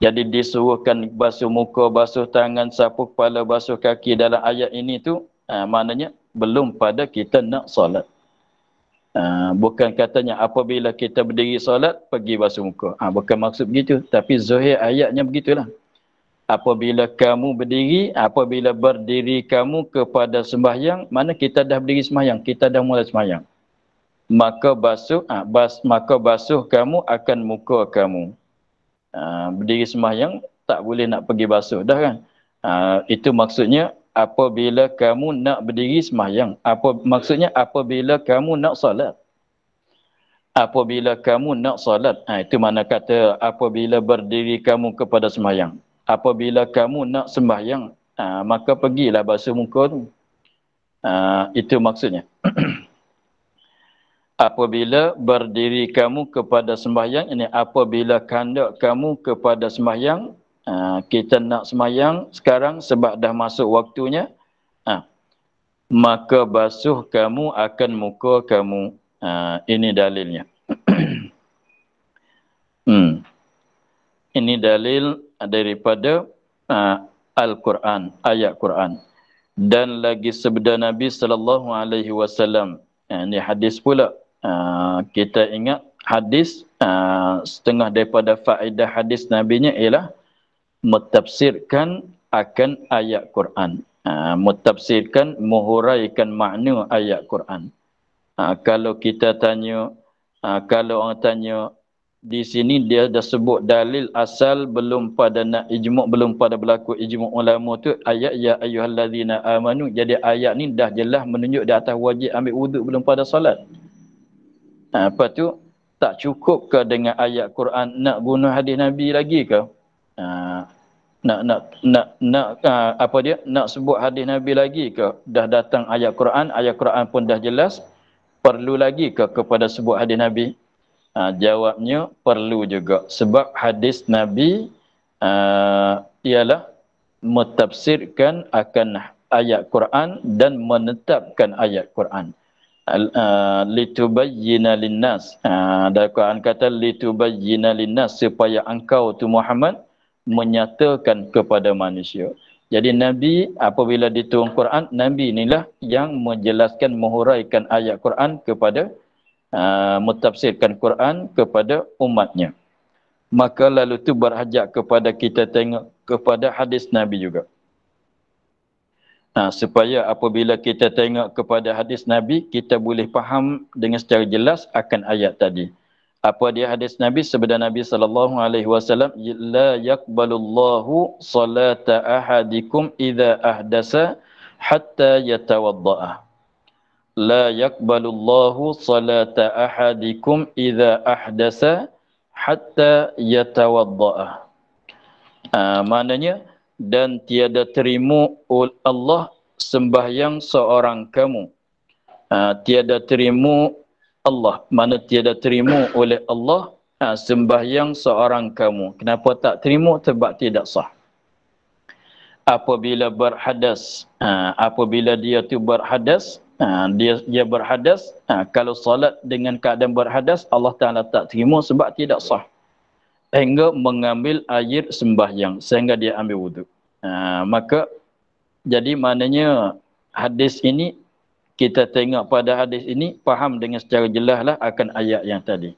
Jadi disuruhkan basuh muka, basuh tangan, sapu kepala, basuh kaki dalam ayat ini tu uh, maknanya belum pada kita nak solat. Ha, bukan katanya apabila kita berdiri solat, pergi basuh muka. Ha, bukan maksud begitu. Tapi zuhir ayatnya begitulah. Apabila kamu berdiri, apabila berdiri kamu kepada sembahyang, mana kita dah berdiri sembahyang, kita dah mulai sembahyang. Maka basuh, ha, bas, maka basuh kamu akan muka kamu. Ha, berdiri sembahyang, tak boleh nak pergi basuh dah kan. Ha, itu maksudnya apabila kamu nak berdiri semayang. Apa, maksudnya apabila kamu nak salat. Apabila kamu nak salat. Ha, itu mana kata apabila berdiri kamu kepada semayang. Apabila kamu nak sembahyang, ha, maka pergilah basuh muka tu. Ha, itu maksudnya. apabila berdiri kamu kepada sembahyang, ini apabila kandak kamu kepada sembahyang, ha, kita nak semayang sekarang sebab dah masuk waktunya ha, maka basuh kamu akan muka kamu ha, ini dalilnya hmm. ini dalil daripada ha, Al-Quran ayat Quran dan lagi sebeda Nabi sallallahu alaihi wasallam ha, ini hadis pula ha, kita ingat hadis uh, setengah daripada faedah hadis nabi nya ialah metafsirkan akan ayat Quran. Ha, metafsirkan, menghuraikan makna ayat Quran. Ha, kalau kita tanya, ha, kalau orang tanya, di sini dia dah sebut dalil asal belum pada nak ijmuk, belum pada berlaku ijmuk ulama tu, ayat ya ayuhallazina amanu, jadi ayat ni dah jelas menunjuk di atas wajib ambil wuduk belum pada salat. Ha, lepas tu, tak cukup ke dengan ayat Quran nak guna hadis Nabi lagi ke? Ah, nak nak nak nak uh, apa dia nak sebut hadis nabi lagi ke dah datang ayat Quran ayat Quran pun dah jelas perlu lagi ke kepada sebut hadis nabi uh, jawabnya perlu juga sebab hadis nabi uh, ialah mentafsirkan akan ayat Quran dan menetapkan ayat Quran litubayyana linnas uh, Quran kata litubayyana linnas supaya engkau tu Muhammad menyatakan kepada manusia. Jadi Nabi apabila diturun Quran, Nabi inilah yang menjelaskan, menghuraikan ayat Quran kepada, uh, mutafsirkan Quran kepada umatnya. Maka lalu tu berhajat kepada kita tengok kepada hadis Nabi juga. Nah supaya apabila kita tengok kepada hadis Nabi, kita boleh faham dengan secara jelas akan ayat tadi apa dia hadis Nabi sebeda Nabi sallallahu alaihi wasallam la yaqbalullahu salata ahadikum idza ahdasa hatta yatawadda la yaqbalullahu salata ahadikum idza ahdasa hatta yatawadda ah maknanya dan tiada terima Allah sembahyang seorang kamu Uh, tiada terima Allah mana tiada terima oleh Allah ha, sembahyang seorang kamu kenapa tak terima sebab tidak sah apabila berhadas ha, apabila dia tu berhadas ha, dia dia berhadas ha, kalau solat dengan keadaan berhadas Allah Taala tak terima sebab tidak sah sehingga mengambil air sembahyang sehingga dia ambil wuduk ha, maka jadi maknanya hadis ini kita tengok pada hadis ini faham dengan secara jelaslah akan ayat yang tadi.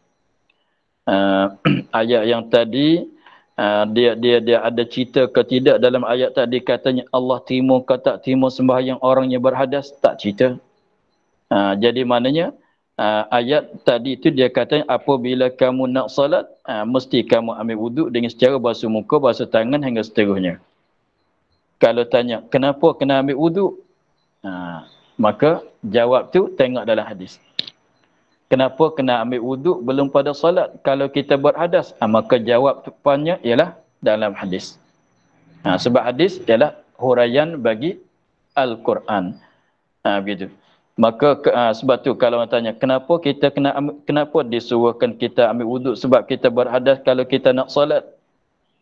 Uh, ayat yang tadi uh, dia dia dia ada cerita ke tidak dalam ayat tadi katanya Allah terima ke tak terima sembahyang orang yang berhadas tak cerita. Uh, jadi maknanya uh, ayat tadi itu dia kata apabila kamu nak salat uh, mesti kamu ambil wuduk dengan secara basuh muka, basuh tangan hingga seterusnya. Kalau tanya kenapa kena ambil wuduk? Uh, maka jawab tu tengok dalam hadis kenapa kena ambil wuduk belum pada solat kalau kita buat hadas ha, maka jawab tepatnya ialah dalam hadis ha, sebab hadis ialah huraian bagi Al-Quran ha, begitu maka ha, sebab tu kalau orang tanya kenapa kita kena ambil, kenapa disuruhkan kita ambil wuduk sebab kita berhadas kalau kita nak solat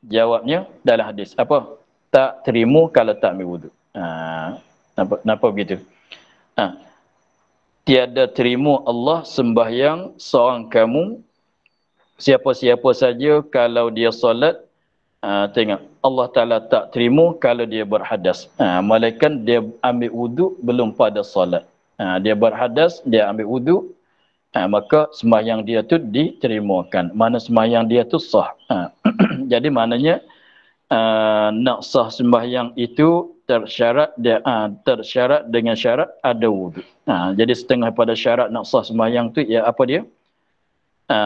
jawabnya dalam hadis apa tak terima kalau tak ambil wuduk ha, kenapa, Nampak begitu Ha. Tiada terima Allah sembahyang seorang kamu siapa-siapa saja kalau dia solat ha, tengok Allah Taala tak terima kalau dia berhadas. Ha, malaikat dia ambil wudhu belum pada solat. Ha, dia berhadas, dia ambil wudhu ha, maka sembahyang dia tu diterimakan. Mana sembahyang dia tu sah. Ha. Jadi maknanya uh, nak sah sembahyang itu tersyarat dia ha, tersyarat dengan syarat ada wudu. Ha, ah, jadi setengah pada syarat nak sah sembahyang tu ya apa dia? Ha,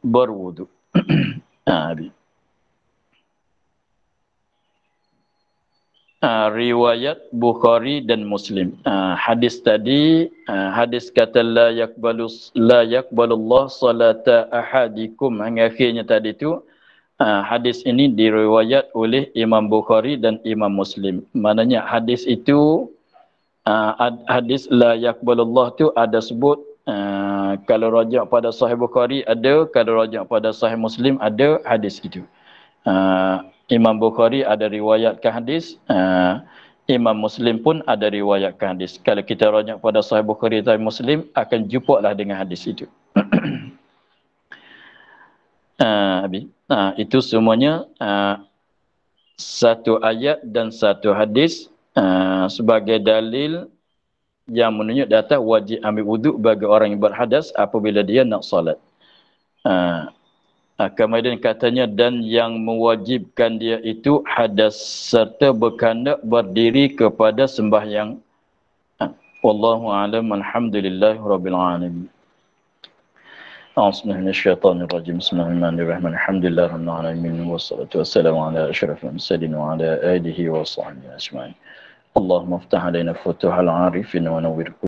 berwudu. ha, ha, riwayat Bukhari dan Muslim. Ha, hadis tadi ha, hadis kata la yakbalus la yakbalullah salata ahadikum yang akhirnya tadi tu Ha, hadis ini diriwayat oleh Imam Bukhari dan Imam Muslim. Maknanya hadis itu uh, hadis la yakbalullah tu ada sebut uh, kalau rajak pada sahih Bukhari ada, kalau rajak pada sahih Muslim ada hadis itu. Uh, Imam Bukhari ada riwayatkan hadis, uh, Imam Muslim pun ada riwayatkan hadis. Kalau kita rajak pada sahih Bukhari dan Muslim akan jumpa lah dengan hadis itu. Ah, habis. ha, itu semuanya uh, satu ayat dan satu hadis uh, sebagai dalil yang menunjuk data wajib ambil wuduk bagi orang yang berhadas apabila dia nak solat. Uh, kemudian katanya dan yang mewajibkan dia itu hadas serta berkanda berdiri kepada sembahyang. Uh, Wallahu alam rabbil alamin. أعوذ بالله من الشيطان الرجيم بسم الله الرحمن الرحيم الحمد لله رب العالمين والصلاة والسلام على أشرف المرسلين وعلى آله وصحبه أجمعين اللهم افتح علينا فتوح العارفين ونور